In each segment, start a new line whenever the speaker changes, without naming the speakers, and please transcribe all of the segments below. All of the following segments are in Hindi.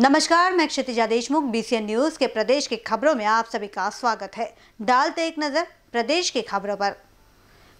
नमस्कार मैं क्षितिजा देशमुख बीसीएन न्यूज के प्रदेश के खबरों में आप सभी का स्वागत है डालते एक नज़र प्रदेश की खबरों पर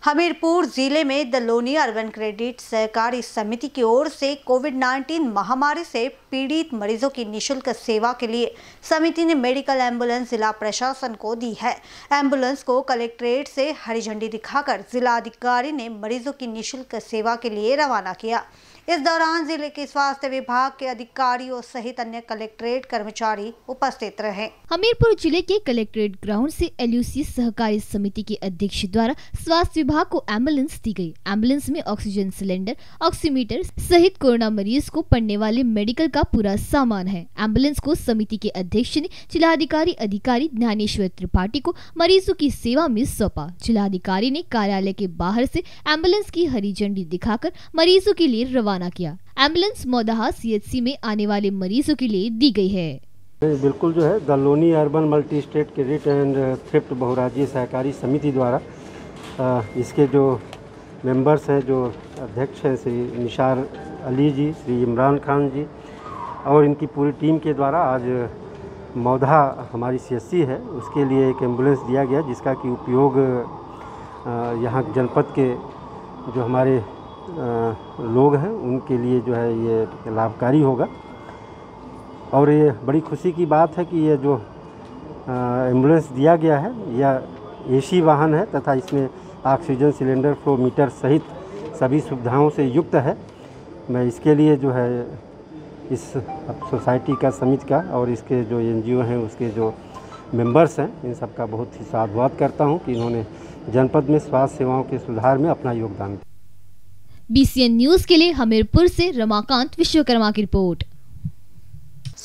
हमीरपुर जिले में दलोनी अर्बन क्रेडिट सहकारी समिति की ओर से कोविड 19 महामारी से पीड़ित मरीजों की निशुल्क सेवा के लिए समिति ने मेडिकल एम्बुलेंस जिला प्रशासन को दी है एम्बुलेंस को कलेक्ट्रेट से हरी झंडी दिखाकर जिलाधिकारी ने मरीजों की निशुल्क सेवा के लिए रवाना किया इस दौरान जिले के स्वास्थ्य विभाग के अधिकारियों सहित अन्य कलेक्ट्रेट कर्मचारी उपस्थित रहे
हमीरपुर जिले के कलेक्ट्रेट ग्राउंड से एलयूसी सहकारी समिति के अध्यक्ष द्वारा स्वास्थ्य विभाग को एम्बुलेंस दी गई एम्बुलेंस में ऑक्सीजन सिलेंडर ऑक्सीमीटर सहित कोरोना मरीज को पड़ने वाले मेडिकल का पूरा सामान है एम्बुलेंस को समिति के अध्यक्ष ने जिलाधिकारी अधिकारी ज्ञानेश्वर त्रिपाठी को मरीजों की सेवा में सौंपा जिलाधिकारी ने कार्यालय के बाहर ऐसी एम्बुलेंस की हरी झंडी दिखाकर मरीजों के लिए रवाना रवाना किया एम्बुलेंस मौदहा सीएचसी में आने वाले मरीजों के लिए दी गई है
बिल्कुल जो है गलोनी urban multi state credit and thrift बहुराज्य सहकारी समिति द्वारा इसके जो मेंबर्स हैं जो अध्यक्ष हैं श्री निशार अली जी श्री इमरान खान जी और इनकी पूरी टीम के द्वारा आज मौधा हमारी सी है उसके लिए एक एम्बुलेंस दिया गया जिसका कि उपयोग यहाँ जनपद के जो हमारे लोग हैं उनके लिए जो है ये लाभकारी होगा और ये बड़ी खुशी की बात है कि ये जो एम्बुलेंस दिया गया है यह एसी वाहन है तथा इसमें ऑक्सीजन सिलेंडर फ्लो मीटर सहित सभी सुविधाओं से युक्त है मैं इसके लिए जो है इस सोसाइटी का समिति का और इसके जो एनजीओ हैं उसके जो मेंबर्स हैं इन सबका बहुत ही साधुवाद करता हूं कि इन्होंने जनपद में स्वास्थ्य सेवाओं के सुधार में अपना योगदान दिया
बीसीएन न्यूज के लिए हमीरपुर से रमाकांत विश्वकर्मा की रिपोर्ट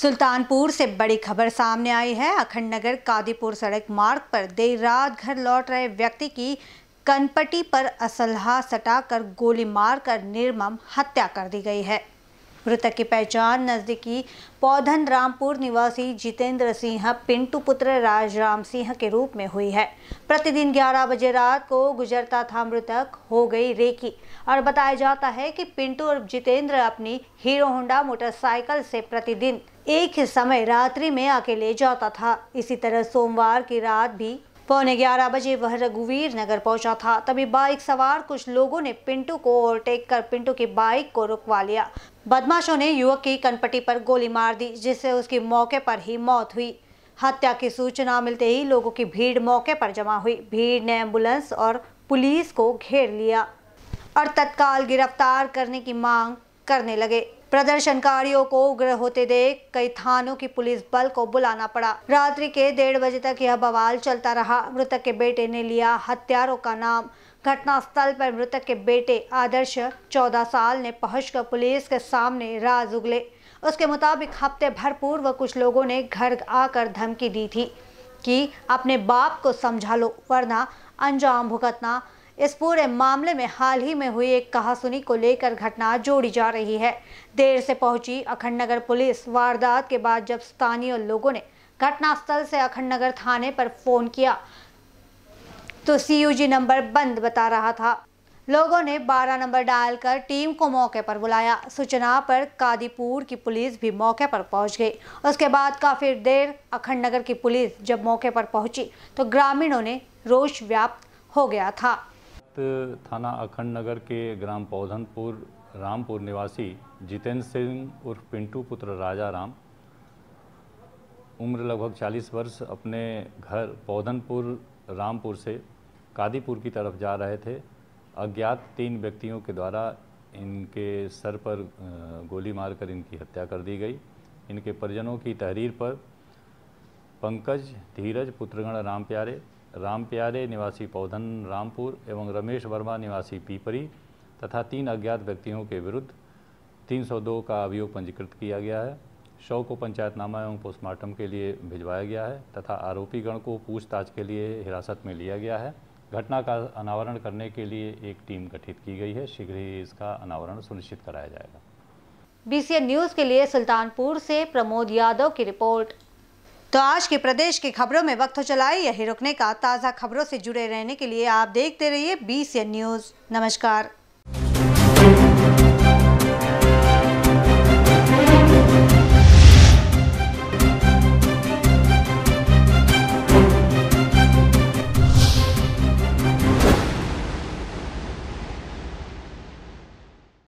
सुल्तानपुर से बड़ी खबर सामने आई है अखंड नगर कादीपुर
सड़क मार्ग पर देर रात घर लौट रहे व्यक्ति की कनपटी पर असलहा सटाकर गोली मारकर निर्मम हत्या कर दी गई है मृतक की पहचान नजदीकी पौधन रामपुर निवासी जितेंद्र सिंह पिंटू पुत्र राज राम सिंह के रूप में हुई है प्रतिदिन 11 बजे रात को गुजरता था मृतक हो गई रेकी और बताया जाता है कि पिंटू और जितेंद्र अपनी हीरो होंडा मोटरसाइकिल से प्रतिदिन एक ही समय रात्रि में अकेले जाता था इसी तरह सोमवार की रात भी पौने ग्यारह बजे वह रघुवीर नगर पहुंचा था तभी बाइक सवार कुछ लोगों ने पिंटू को ओवरटेक कर पिंटू की बाइक को रुकवा लिया बदमाशों ने युवक की कनपट्टी पर गोली मार दी जिससे उसकी मौके पर ही मौत हुई हत्या की सूचना मिलते ही लोगों की भीड़ मौके पर जमा हुई भीड़ ने एम्बुलेंस और पुलिस को घेर लिया और तत्काल गिरफ्तार करने की मांग करने लगे प्रदर्शनकारियों को उग्र होते देख कई थानों की पुलिस बल को बुलाना पड़ा रात्रि के डेढ़ बजे तक यह बवाल चलता रहा मृतक के बेटे ने लिया हत्यारों का नाम घटनास्थल पर मृतक के बेटे आदर्श चौदह साल ने पहुंचकर पुलिस के सामने राज उगले उसके मुताबिक हफ्ते भर पूर्व कुछ लोगों ने घर आकर धमकी दी थी कि अपने बाप को समझा लो वरना अंजाम भुगतना इस पूरे मामले में हाल ही में हुई एक कहासुनी को लेकर घटना जोड़ी जा रही है देर से पहुंची अखंड नगर पुलिस वारदात के बाद जब स्थानीय लोगों ने घटनास्थल से अखंड नगर थाने पर फोन किया तो सीयूजी नंबर बंद बता रहा था लोगों ने 12 नंबर डायल कर टीम को मौके पर बुलाया सूचना पर कादीपुर की पुलिस भी मौके पर पहुंच गई उसके बाद काफी देर अखंड नगर की पुलिस जब मौके पर पहुंची तो ग्रामीणों ने रोष व्याप्त हो गया था
वक्त थाना अखंड नगर के ग्राम पौधनपुर रामपुर निवासी जितेंद्र सिंह उर्फ पिंटू पुत्र राजा राम उम्र लगभग 40 वर्ष अपने घर पौधनपुर रामपुर से कादीपुर की तरफ जा रहे थे अज्ञात तीन व्यक्तियों के द्वारा इनके सर पर गोली मारकर इनकी हत्या कर दी गई इनके परिजनों की तहरीर पर पंकज धीरज पुत्रगण राम प्यारे राम प्यारे निवासी पौधन रामपुर एवं रमेश वर्मा निवासी पीपरी तथा तीन अज्ञात व्यक्तियों के विरुद्ध 302 का अभियोग पंजीकृत किया गया है शव को पंचायतनामा एवं पोस्टमार्टम के लिए भिजवाया गया है तथा आरोपीगण को पूछताछ के लिए हिरासत में लिया गया है घटना का अनावरण करने के लिए एक टीम गठित की गई है शीघ्र ही इसका अनावरण सुनिश्चित कराया जाएगा
बीसीएन न्यूज के लिए सुल्तानपुर से प्रमोद यादव की रिपोर्ट तो आज के प्रदेश की खबरों में वक्त तो चलाए यही रुकने का ताज़ा खबरों से जुड़े रहने के लिए आप देखते रहिए बी न्यूज़ नमस्कार